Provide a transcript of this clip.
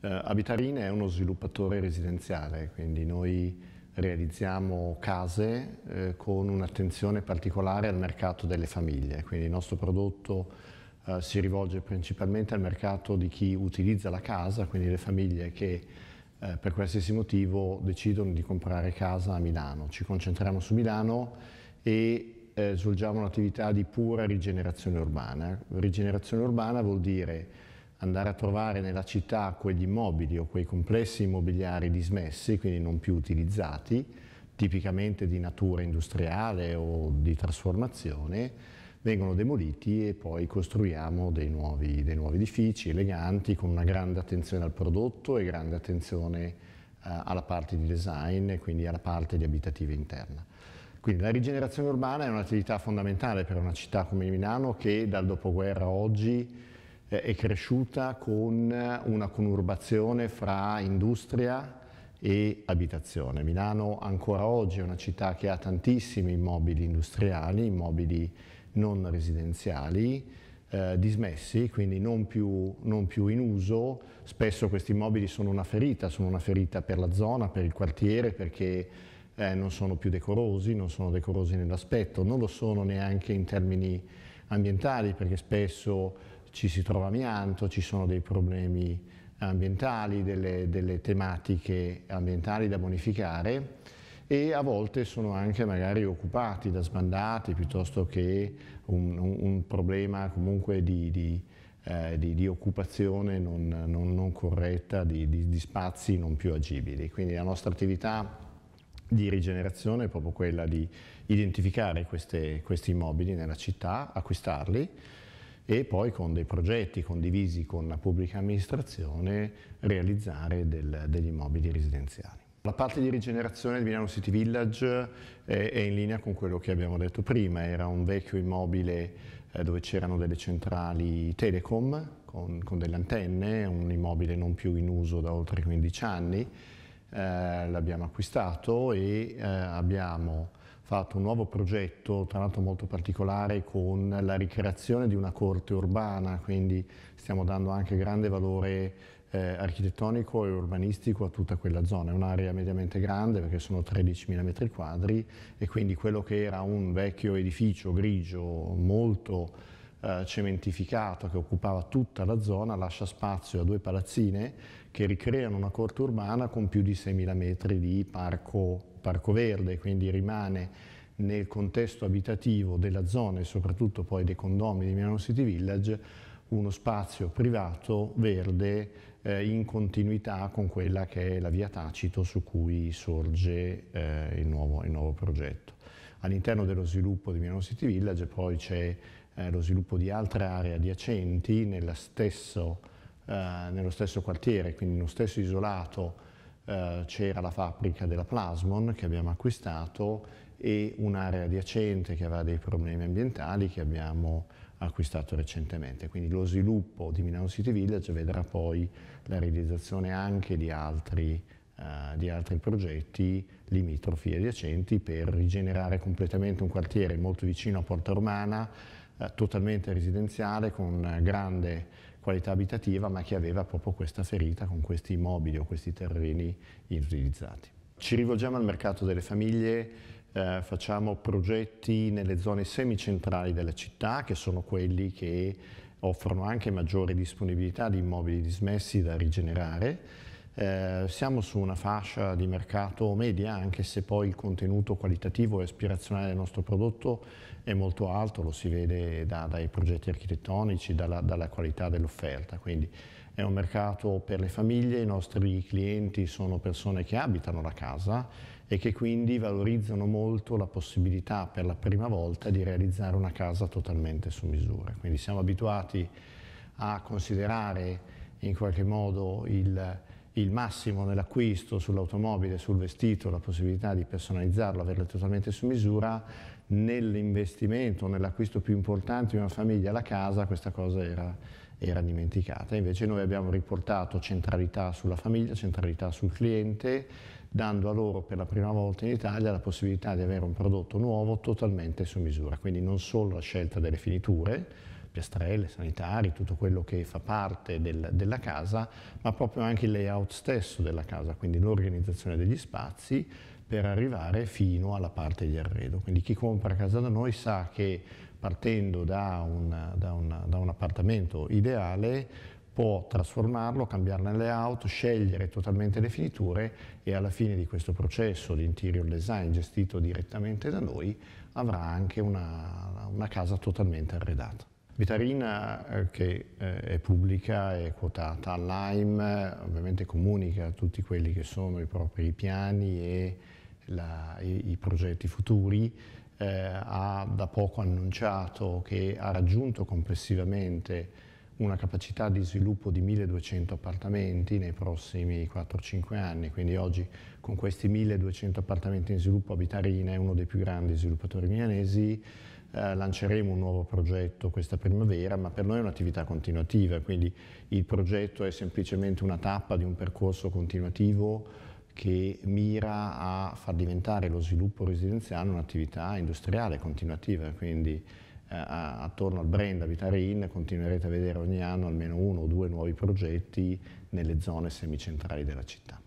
Eh, Abitarine è uno sviluppatore residenziale, quindi noi realizziamo case eh, con un'attenzione particolare al mercato delle famiglie, quindi il nostro prodotto eh, si rivolge principalmente al mercato di chi utilizza la casa, quindi le famiglie che eh, per qualsiasi motivo decidono di comprare casa a Milano. Ci concentriamo su Milano e eh, svolgiamo un'attività di pura rigenerazione urbana. Rigenerazione urbana vuol dire andare a trovare nella città quegli immobili o quei complessi immobiliari dismessi, quindi non più utilizzati, tipicamente di natura industriale o di trasformazione, vengono demoliti e poi costruiamo dei nuovi, dei nuovi edifici eleganti con una grande attenzione al prodotto e grande attenzione eh, alla parte di design e quindi alla parte di abitativa interna. Quindi la rigenerazione urbana è un'attività fondamentale per una città come Milano che dal dopoguerra a oggi è cresciuta con una conurbazione fra industria e abitazione. Milano ancora oggi è una città che ha tantissimi immobili industriali, immobili non residenziali, eh, dismessi, quindi non più, non più, in uso. Spesso questi immobili sono una ferita, sono una ferita per la zona, per il quartiere, perché eh, non sono più decorosi, non sono decorosi nell'aspetto, non lo sono neanche in termini ambientali, perché spesso ci si trova amianto, ci sono dei problemi ambientali, delle, delle tematiche ambientali da bonificare e a volte sono anche magari occupati da sbandati piuttosto che un, un, un problema comunque di, di, eh, di, di occupazione non, non, non corretta di, spazi non più agibili. Quindi la nostra attività di rigenerazione è proprio quella di identificare queste, questi immobili nella città, acquistarli e poi con dei progetti condivisi con la pubblica amministrazione realizzare del, degli immobili residenziali. La parte di rigenerazione di Milano City Village è, eh, è in linea con quello che abbiamo detto prima, era un vecchio immobile eh, dove c'erano delle centrali telecom con, con delle antenne, un immobile non più in uso da oltre 15 anni, eh, l'abbiamo acquistato e eh, abbiamo fatto un nuovo progetto, tra l'altro molto particolare, con la ricreazione di una corte urbana, quindi stiamo dando anche grande valore eh, architettonico e urbanistico a tutta quella zona. È un'area mediamente grande perché sono 13.000 metri quadri e quindi quello che era un vecchio edificio grigio molto eh, cementificato che occupava tutta la zona lascia spazio a due palazzine che ricreano una corte urbana con più di 6.000 metri di parco, parco verde, quindi rimane nel contesto abitativo della zona e soprattutto poi dei condomini di Milano City Village uno spazio privato verde eh, in continuità con quella che è la via Tacito su cui sorge eh, il, nuovo, il nuovo progetto. All'interno dello sviluppo di Milano City Village poi c'è eh, lo sviluppo di altre aree adiacenti stesso, eh, nello stesso quartiere, quindi nello stesso isolato eh, c'era la fabbrica della Plasmon che abbiamo acquistato e un'area adiacente che aveva dei problemi ambientali che abbiamo acquistato recentemente. Quindi lo sviluppo di Milano City Village vedrà poi la realizzazione anche di altri eh, di altri progetti limitrofi e adiacenti per rigenerare completamente un quartiere molto vicino a Porta Romana, eh, totalmente residenziale, con grande qualità abitativa, ma che aveva proprio questa ferita con questi immobili o questi terreni inutilizzati. Ci rivolgiamo al mercato delle famiglie, eh, facciamo progetti nelle zone semicentrali della città, che sono quelli che offrono anche maggiore disponibilità di immobili dismessi da rigenerare eh, siamo su una fascia di mercato media, anche se poi il contenuto qualitativo e aspirazionale del nostro prodotto è molto alto, lo si vede da, dai progetti architettonici, dalla, dalla qualità dell'offerta. Quindi è un mercato per le famiglie, i nostri clienti sono persone che abitano la casa e che quindi valorizzano molto la possibilità per la prima volta di realizzare una casa totalmente su misura. Quindi siamo abituati a considerare in qualche modo il, il massimo nell'acquisto sull'automobile, sul vestito, la possibilità di personalizzarlo, averlo totalmente su misura, nell'investimento, nell'acquisto più importante di una famiglia, la casa, questa cosa era, era dimenticata. Invece noi abbiamo riportato centralità sulla famiglia, centralità sul cliente, dando a loro per la prima volta in Italia la possibilità di avere un prodotto nuovo totalmente su misura, quindi non solo la scelta delle finiture, piastrelle, sanitari, tutto quello che fa parte del, della casa, ma proprio anche il layout stesso della casa, quindi l'organizzazione degli spazi per arrivare fino alla parte di arredo. Quindi chi compra casa da noi sa che partendo da, un, da, una, da un appartamento ideale può trasformarlo, cambiarne layout, scegliere totalmente le finiture e alla fine di questo processo di interior design gestito direttamente da noi avrà anche una, una casa totalmente arredata. Vitarina, eh, che eh, è pubblica e quotata all'AIM, ovviamente comunica a tutti quelli che sono i propri piani e la, i, i, progetti futuri, eh, ha da poco annunciato che ha raggiunto complessivamente una capacità di sviluppo di 1200 appartamenti nei prossimi 4-5 anni, quindi oggi con questi 1200 appartamenti in sviluppo Vitarina è uno dei più grandi sviluppatori milanesi, eh, lanceremo un nuovo progetto questa primavera, ma per noi è un'attività continuativa, quindi il progetto è semplicemente una tappa di un percorso continuativo che mira a far diventare lo sviluppo residenziale un'attività industriale continuativa, quindi eh, attorno al brand Abitare In continuerete a vedere ogni anno almeno uno o due nuovi progetti nelle zone semicentrali della città.